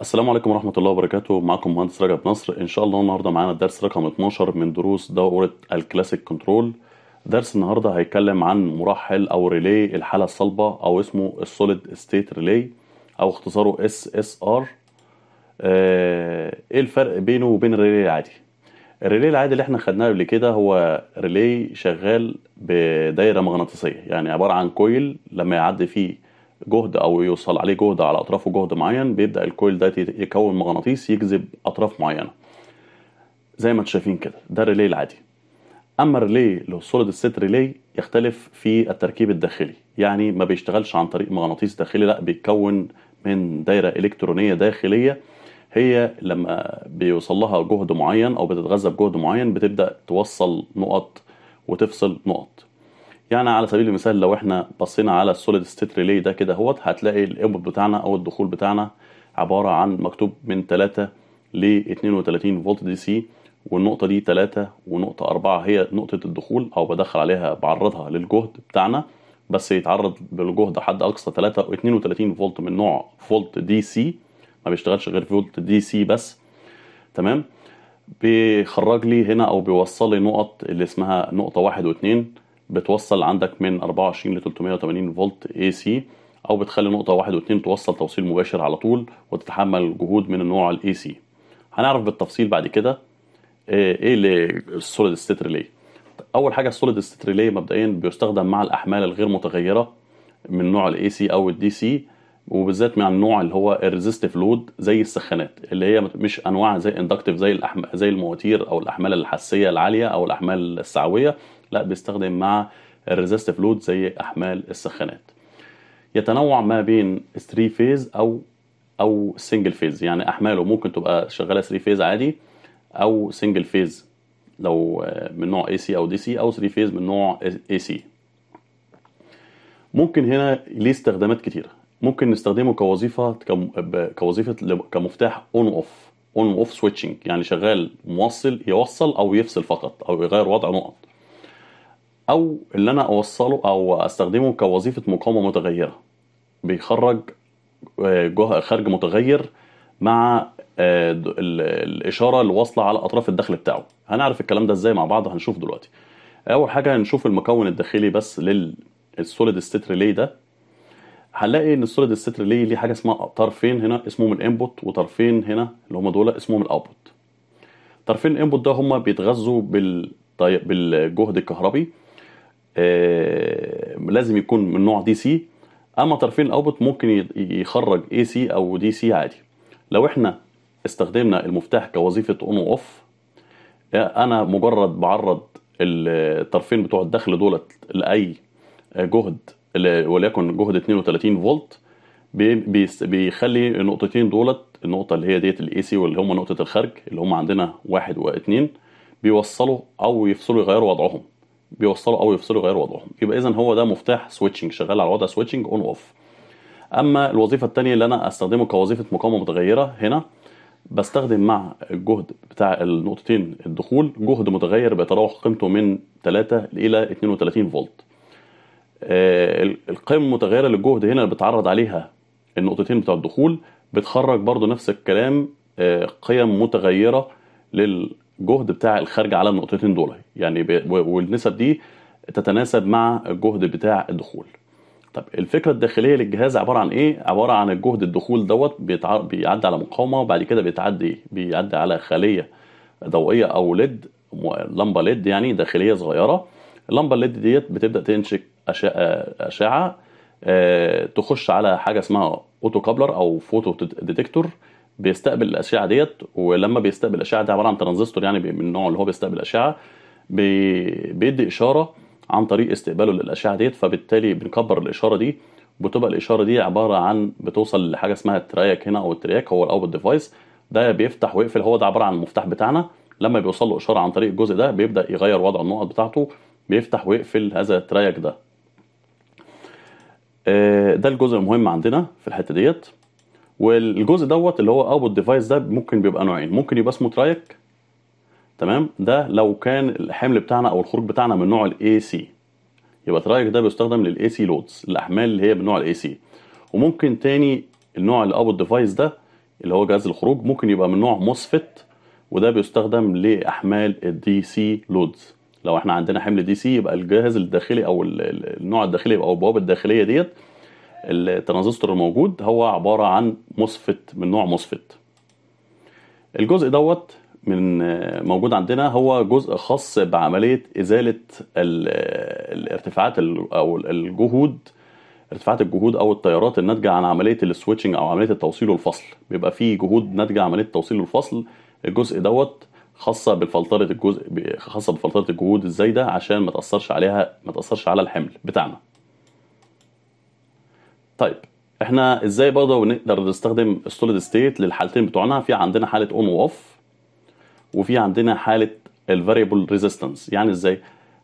السلام عليكم ورحمة الله وبركاته معكم مهندس رجب نصر إن شاء الله النهاردة معانا الدرس رقم 12 من دروس دورة الكلاسيك كنترول درس النهاردة هيتكلم عن مرحل أو ريلي الحالة الصلبة أو اسمه السوليد ستيت ريلي أو اختصاره اس اس ار آه، إيه الفرق بينه وبين الريلي العادي الريلي العادي اللي احنا خدناه قبل كده هو ريلي شغال بدايرة مغناطيسية يعني عبارة عن كويل لما يعدي فيه جهد او يوصل عليه جهد على اطرافه جهد معين بيبدا الكويل ده يكون مغناطيس يجذب اطراف معينه زي ما انتم شايفين كده ده الريلي العادي اما الريلي اللي هو السوليد ريلي يختلف في التركيب الداخلي يعني ما بيشتغلش عن طريق مغناطيس داخلي لا بيتكون من دايره الكترونيه داخليه هي لما بيوصل لها جهد معين او بتتغذى بجهد معين بتبدا توصل نقط وتفصل نقط يعني على سبيل المثال لو احنا بصينا على السوليد ستيت ريلي ده كده اهوت هتلاقي الانبوت بتاعنا او الدخول بتاعنا عباره عن مكتوب من 3 ل 32 فولت دي سي والنقطه دي 3 ونقطه 4 هي نقطه الدخول او بدخل عليها بعرضها للجهد بتاعنا بس يتعرض بالجهد حد اقصى 3 و 32 فولت من نوع فولت دي سي ما بيشتغلش غير فولت دي سي بس تمام بيخرج لي هنا او بيوصل لي نقط اللي اسمها نقطه 1 و2 بتوصل عندك من 24 ل 380 فولت اي سي او بتخلي نقطه واحد واتنين توصل توصيل مباشر على طول وتتحمل جهود من النوع الاي سي هنعرف بالتفصيل بعد كده آه، ايه السوليد ستيت ريلي اول حاجه السوليد ستيت ريلي مبدئيا بيستخدم مع الاحمال الغير متغيره من نوع الاي سي او الدي سي وبالذات مع النوع اللي هو الريزستيف لود زي السخانات اللي هي مش انواع زي اندكتيف زي الأحم... زي المواتير او الاحمال الحسيه العاليه او الاحمال السعويه لا بيستخدم مع الريزستيف لود زي احمال السخانات يتنوع ما بين 3 فيز او او سنجل فيز يعني احماله ممكن تبقى شغاله 3 فيز عادي او سنجل فيز لو آه، من نوع اي سي او دي سي او 3 فيز من نوع اي سي ممكن هنا ليه استخدامات كتيره ممكن نستخدمه كوظيفه كوظيفه كمفتاح اون اوف اون اوف سويتشنج يعني شغال موصل يوصل او يفصل فقط او يغير وضع نقط او اللي انا اوصله او استخدمه كوظيفه مقاومه متغيره بيخرج آه، خارج متغير مع آه، الاشاره اللي واصله على اطراف الدخل بتاعه هنعرف الكلام ده ازاي مع بعض هنشوف دلوقتي اول حاجه هنشوف المكون الداخلي بس للسوليد ستيت ريلي ده هنلاقي ان السوليد ستيت ريلي ليه حاجه اسمها طرفين هنا اسمهم الانبوت وطرفين هنا اللي هم دول اسمهم الاوتبوت طرفين الانبوت ده هم بيتغذوا بال بالجهد الكهربي آه لازم يكون من نوع دي سي اما طرفين الاوتبوت ممكن يخرج اي سي او دي سي عادي لو احنا استخدمنا المفتاح كوظيفه اون آه، واوف انا مجرد بعرض الطرفين بتوع الدخل دولت لاي جهد وليكن جهد 32 فولت بيخلي النقطتين دولت النقطه اللي هي ديت الاي سي واللي هم نقطه الخارج اللي هم عندنا واحد واثنين بيوصلوا او يفصلوا يغيروا وضعهم بيوصلوا او يفصلوا يغيروا وضعهم يبقى اذا هو ده مفتاح سويتشنج شغال على وضع سويتشنج اون اوف اما الوظيفه الثانيه اللي انا استخدمه كوظيفه مقاومه متغيره هنا بستخدم مع الجهد بتاع النقطتين الدخول جهد متغير بيتراوح قيمته من 3 الى 32 فولت آه، القيم المتغيره للجهد هنا اللي بتعرض عليها النقطتين بتوع الدخول بتخرج برضو نفس الكلام آه، قيم متغيره للجهد بتاع الخارج على النقطتين دول يعني والنسب دي تتناسب مع الجهد بتاع الدخول طب الفكره الداخليه للجهاز عباره عن ايه عباره عن الجهد الدخول دوت بيعدي على مقاومه وبعد كده بيتعدي بيعدي على خليه ضوئيه او ليد لمبه ليد يعني داخليه صغيره اللمبه الليد ديت بتبدا تنشك اشعه آه، تخش على حاجه اسمها اوتو كابلر او فوتو ديتكتور بيستقبل الاشعه ديت ولما بيستقبل الاشعه دي عباره عن ترانزستور يعني من النوع اللي هو بيستقبل الاشعه بيدي اشاره عن طريق استقباله للاشعه ديت فبالتالي بنكبر الاشاره دي بتبقى الاشاره دي عباره عن بتوصل لحاجه اسمها التراك هنا او التراك هو الاوت ديفايس ده بيفتح ويقفل هو ده عباره عن المفتاح بتاعنا لما بيوصل له اشاره عن طريق الجزء ده بيبدا يغير وضع النقط بتاعته بيفتح ويقفل هذا الترايك ده آه، ده الجزء المهم عندنا في الحته ديت والجزء دوت اللي هو اوت ديفايس ده ممكن بيبقى نوعين ممكن يبقى اسمه ترايك تمام ده لو كان الحمل بتاعنا او الخروج بتاعنا من نوع الاي سي يبقى ترايك ده بيستخدم للاي سي لودز الاحمال اللي هي من نوع الاي سي وممكن تاني النوع الاوت ديفايس ده اللي هو جهاز الخروج ممكن يبقى من نوع موسفت وده بيستخدم لاحمال الدي سي لودز لو احنا عندنا حمل دي سي يبقى الجهاز الداخلي او النوع الداخلي او البوابه الداخليه ديت الترانزستور الموجود هو عباره عن مصفت من نوع مصفت الجزء دوت من موجود عندنا هو جزء خاص بعمليه ازاله الارتفاعات او الجهود ارتفاعات الجهود او التيارات الناتجه عن عمليه السويتشنج او عمليه التوصيل والفصل بيبقى فيه جهود ناتجه عمليه التوصيل والفصل الجزء دوت خاصه بفلتره الجزء خاصه بفلتره الجهود الزايده عشان ما تاثرش عليها ما تاثرش على الحمل بتاعنا طيب احنا ازاي برضه نقدر نستخدم السوليد ستيت للحالتين بتوعنا في عندنا حاله اون واوف وفي عندنا حاله الفاريبل ريزيستنس يعني ازاي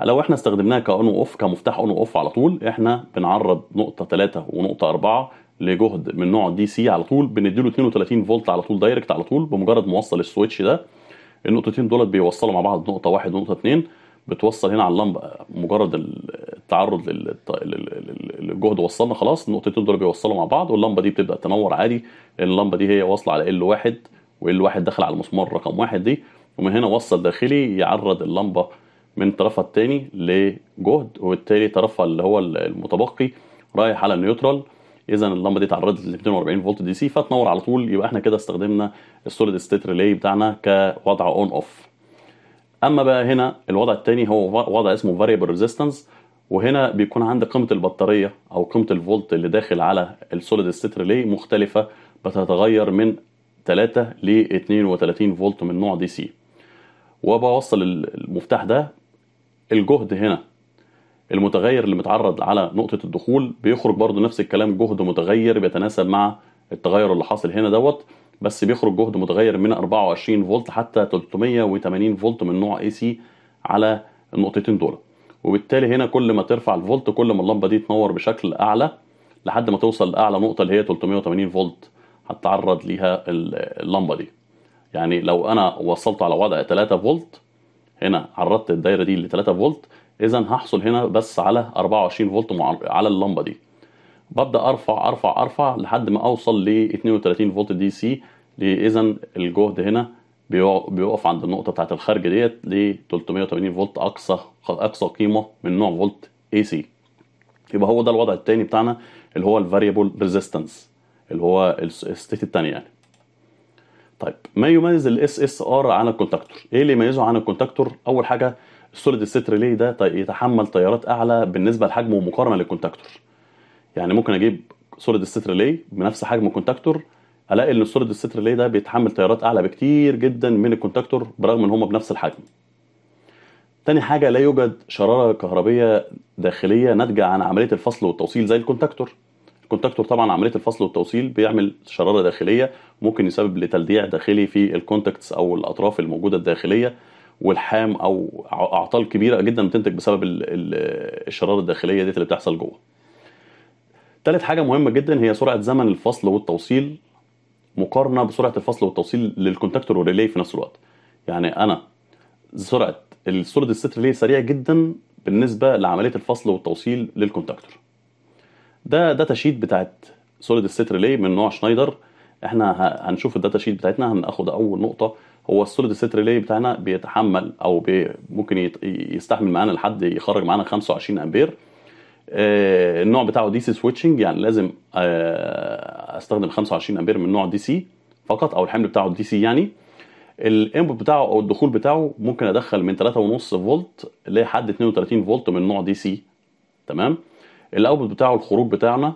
لو احنا استخدمناها كاون واوف كمفتاح اون واوف على طول احنا بنعرض نقطه 3 ونقطه 4 لجهد من نوع دي سي على طول بنديله 32 فولت على طول دايركت على طول بمجرد ما السويتش ده النقطتين دولت بيوصلوا مع بعض نقطه واحد ونقطه اتنين بتوصل هنا على اللمبه مجرد التعرض للجهد وصلنا خلاص النقطتين دول بيوصلوا مع بعض واللمبه دي بتبدا تنور عادي اللمبه دي هي واصله على ال واحد وال واحد دخل على المسمار رقم واحد دي ومن هنا وصل داخلي يعرض اللمبه من طرفها الثاني لجهد وبالتالي طرفها اللي هو المتبقي رايح على النيوترال اذا اللمبه دي اتعرضت ل 240 فولت دي سي فتنور على طول يبقى احنا كده استخدمنا السوليد ستيت ريلي بتاعنا كوضع اون اوف اما بقى هنا الوضع الثاني هو وضع اسمه فاريبل ريزيستنس وهنا بيكون عندي قيمه البطاريه او قيمه الفولت اللي داخل على السوليد ستيت ريلي مختلفه بتتغير من 3 ل 32 فولت من نوع دي سي وبوصل المفتاح ده الجهد هنا المتغير اللي متعرض على نقطه الدخول بيخرج برضو نفس الكلام جهد متغير بيتناسب مع التغير اللي حاصل هنا دوت بس بيخرج جهد متغير من 24 فولت حتى 380 فولت من نوع اي سي على النقطتين دول وبالتالي هنا كل ما ترفع الفولت كل ما اللمبه دي تنور بشكل اعلى لحد ما توصل لاعلى نقطه اللي هي 380 فولت هتتعرض ليها اللمبه دي يعني لو انا وصلت على وضع 3 فولت هنا عرضت الدايره دي ل 3 فولت اذا هحصل هنا بس على 24 فولت على اللمبه دي ببدا ارفع ارفع ارفع لحد ما اوصل ل 32 فولت دي سي اذا الجهد هنا بيقف عند النقطه بتاعت الخارج ديت ل 380 فولت اقصى اقصى قيمه من نوع فولت اي سي يبقى هو ده الوضع التاني بتاعنا اللي هو الفاريبل ريزيستنس اللي هو الستيت التانية يعني طيب ما يميز الاس اس ار عن الكونتاكتور ايه اللي يميزه عن الكونتاكتور اول حاجه السوليد ستيت ريلي ده يتحمل تيارات اعلى بالنسبه لحجمه مقارنه للكونتاكتور يعني ممكن اجيب سوليد ستيت ريلي بنفس حجم الكونتاكتور الاقي ان السوليد ستيت ريلي ده بيتحمل تيارات اعلى بكتير جدا من الكونتاكتور برغم ان هما بنفس الحجم تاني حاجه لا يوجد شراره كهربيه داخليه ناتجه عن عمليه الفصل والتوصيل زي الكونتاكتور الكونتاكتور طبعا عمليه الفصل والتوصيل بيعمل شراره داخليه ممكن يسبب لتلديع داخلي في الكونتاكتس او الاطراف الموجوده الداخليه والحام او اعطال كبيره جدا بتنتج بسبب الشراره الداخليه ديت اللي بتحصل جوه ثالث حاجه مهمه جدا هي سرعه زمن الفصل والتوصيل مقارنه بسرعه الفصل والتوصيل للكونتاكتور والريلي في نفس الوقت يعني انا سرعه السوليد ستيت ريلي سريع جدا بالنسبه لعمليه الفصل والتوصيل للكونتاكتور ده داتا شيت بتاعت سوليد ستيت ريلي من نوع شنايدر احنا هنشوف الداتا شيت بتاعتنا هناخد اول نقطه هو السوليد ستيت ريلي بتاعنا بيتحمل او بي ممكن يستحمل معانا لحد يخرج معانا 25 امبير آه، النوع بتاعه دي سي سويتشنج يعني لازم آه، استخدم 25 امبير من نوع دي سي فقط او الحمل بتاعه دي سي يعني الانبوت بتاعه او الدخول بتاعه ممكن ادخل من 3.5 فولت لحد 32 فولت من نوع دي سي تمام الاوتبوت بتاعه الخروج بتاعنا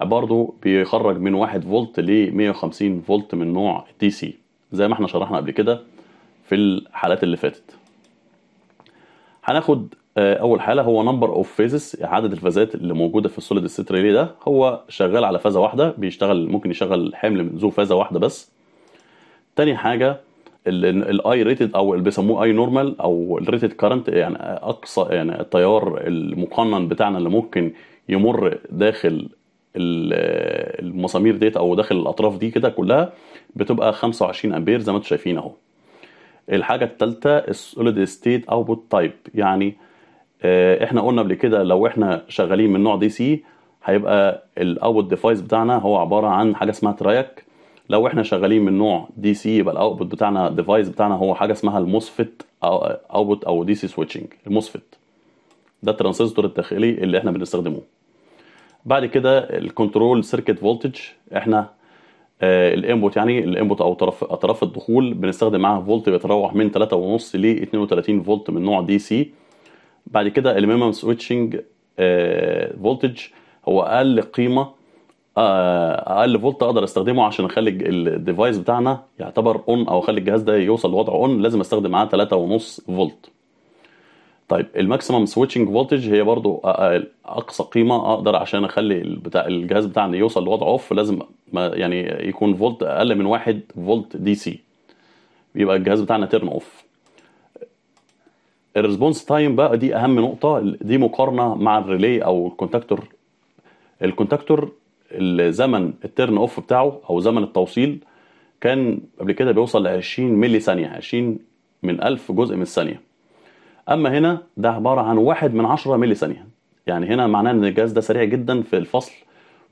برضه بيخرج من 1 فولت ل 150 فولت من نوع دي سي زي ما احنا شرحنا قبل كده في الحالات اللي فاتت هناخد آه، اول حاله هو نمبر اوف فيزز عدد الفازات اللي موجوده في السوليد ستيت ريلي ده هو شغال على فازه واحده بيشتغل ممكن يشغل حمل ذو فازه واحده بس تاني حاجه الاي ريتد او اللي بيسموه اي نورمال او الريتد كارنت يعني اقصى يعني التيار المقنن بتاعنا اللي ممكن يمر داخل المسامير ديت او داخل الاطراف دي كده كلها بتبقى 25 امبير زي ما انتم شايفين اهو الحاجه الثالثه السوليد ستيت اوتبوت تايب يعني آه، احنا قلنا قبل كده لو احنا شغالين من نوع دي سي هيبقى الاوتبوت ديفايس بتاعنا هو عباره عن حاجه اسمها ترايك لو احنا شغالين من نوع دي سي يبقى الاوتبوت بتاعنا ديفايس بتاعنا هو حاجه اسمها الموسفت اوتبوت او دي سي سويتشنج الموسفت ده الترانزستور الداخلي اللي احنا بنستخدمه بعد كده الكنترول سيركت فولتج احنا آه، الانبوت يعني الانبوت او طرف اطراف الدخول بنستخدم معاها فولت بيتراوح من 3.5 ل 32 فولت من نوع دي سي بعد كده المينيمم سويتشنج فولتج هو اقل قيمه آه، اقل فولت اقدر استخدمه عشان اخلي الديفايس بتاعنا يعتبر اون او اخلي الجهاز ده يوصل لوضع اون لازم استخدم معاه 3.5 فولت طيب الماكسيمم سويتشنج فولتج هي برضو اقصى قيمه اقدر عشان اخلي بتاع الجهاز بتاعنا يوصل لوضع اوف لازم يعني يكون فولت اقل من واحد فولت دي سي بيبقى الجهاز بتاعنا تيرن اوف الريسبونس تايم بقى دي اهم نقطه دي مقارنه مع الريلي او الكونتاكتور الكونتاكتور زمن التيرن اوف بتاعه او زمن التوصيل كان قبل كده بيوصل ل 20 ملي ثانيه 20 من 1000 جزء من الثانيه اما هنا ده عباره عن واحد من عشرة ملي ثانيه يعني هنا معناه ان الجهاز ده سريع جدا في الفصل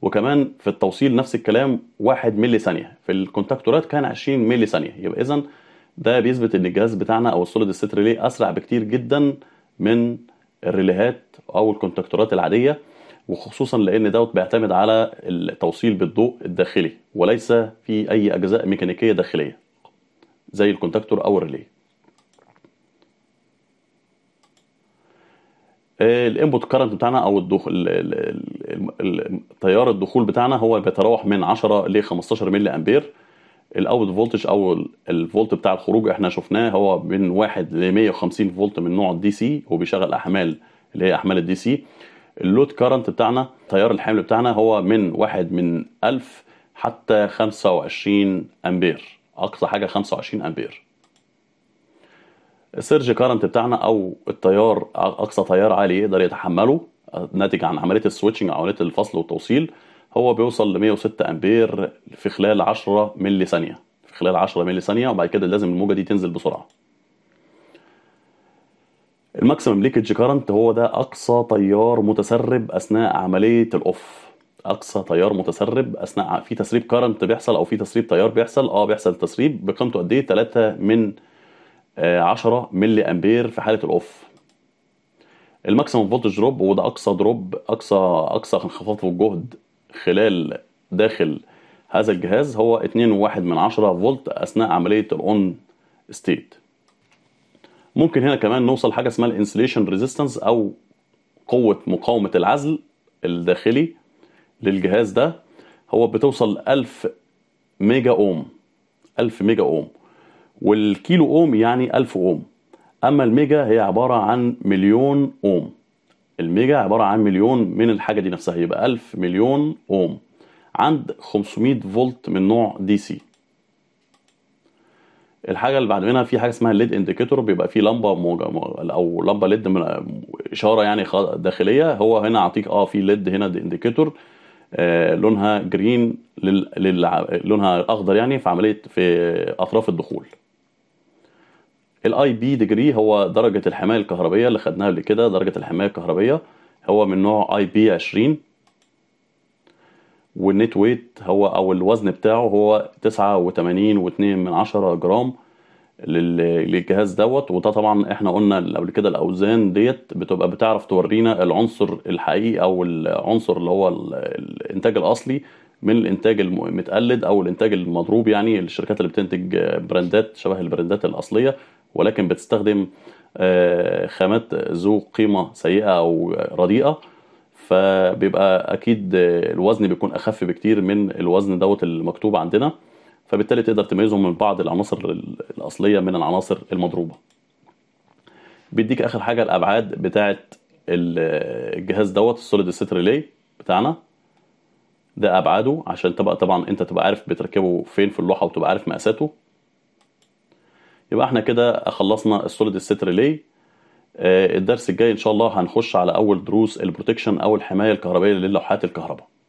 وكمان في التوصيل نفس الكلام واحد ملي ثانيه في الكونتاكتورات كان 20 ملي ثانيه يبقى اذا ده بيثبت ان الجهاز بتاعنا او السوليد ستيت ريلي اسرع بكتير جدا من الريليهات او الكونتاكتورات العاديه وخصوصا لان دوت بيعتمد على التوصيل بالضوء الداخلي وليس في اي اجزاء ميكانيكيه داخليه زي الكونتاكتور او الريليه الانبوت كارنت بتاعنا او الدخول تيار الدخول بتاعنا هو بيتراوح من 10 ل 15 ملي امبير الاوت فولتج او الفولت بتاع الخروج احنا شفناه هو من 1 ل 150 فولت من نوع الدي سي وبيشغل احمال اللي هي احمال الدي سي اللود كارنت بتاعنا تيار الحمل بتاعنا هو من 1 من 1000 حتى 25 امبير اقصى حاجه 25 امبير السيرج كارنت بتاعنا او التيار اقصى تيار عالي يقدر يتحمله ناتج عن عمليه السويتشنج عمليه الفصل والتوصيل هو بيوصل ل 106 امبير في خلال 10 ملي ثانيه في خلال 10 ملي ثانيه وبعد كده لازم الموجه دي تنزل بسرعه الماكسيمم ليكج كارنت هو ده اقصى تيار متسرب اثناء عمليه الاوف اقصى تيار متسرب اثناء في تسريب كارنت بيحصل او في تسريب تيار بيحصل اه بيحصل تسريب بقيمته قد ايه 3 من 10 آه، ملي امبير في حاله الاوف الماكسيمم فولتج دروب وده اقصى دروب اقصى اقصى انخفاض في الجهد خلال داخل هذا الجهاز هو 2.1 من 10 فولت اثناء عمليه الاون ستيت ممكن هنا كمان نوصل حاجه اسمها الانسليشن ريزيستنس او قوه مقاومه العزل الداخلي للجهاز ده هو بتوصل 1000 ميجا اوم 1000 ميجا اوم والكيلو اوم يعني 1000 اوم اما الميجا هي عباره عن مليون اوم الميجا عباره عن مليون من الحاجه دي نفسها يبقى 1000 مليون اوم عند 500 فولت من نوع دي سي الحاجه اللي بعد منها في حاجه اسمها ليد انديكيتور بيبقى فيه لمبه موجة او لمبه ليد من اشاره يعني داخليه هو هنا اعطيك اه في ليد هنا انديكيتور آه لونها جرين لل... لل... لونها اخضر يعني في عمليه في اطراف الدخول الاي بي ديجري هو درجه الحمايه الكهربيه اللي خدناها قبل كده درجه الحمايه الكهربيه هو من نوع اي بي 20 والنت ويت هو او الوزن بتاعه هو 89.2 من عشرة جرام للجهاز دوت وده طبعا احنا قلنا قبل كده الاوزان ديت بتبقى بتعرف تورينا العنصر الحقيقي او العنصر اللي هو الانتاج الاصلي من الانتاج المتقلد او الانتاج المضروب يعني الشركات اللي بتنتج براندات شبه البراندات الاصليه ولكن بتستخدم آه، خامات ذو قيمه سيئه او رديئه فبيبقى اكيد الوزن بيكون اخف بكتير من الوزن دوت المكتوب عندنا فبالتالي تقدر تميزهم من بعض العناصر الاصليه من العناصر المضروبه بيديك اخر حاجه الابعاد بتاعه الجهاز دوت السوليد ستر ريلي بتاعنا ده ابعاده عشان تبقى طبعا انت تبقى عارف بتركبه فين في اللوحه وتبقى عارف مقاساته يبقى احنا كده خلصنا السوليد ستيت ريلي آه، الدرس الجاي ان شاء الله هنخش على اول دروس البروتكشن او الحمايه الكهربائيه للوحات الكهرباء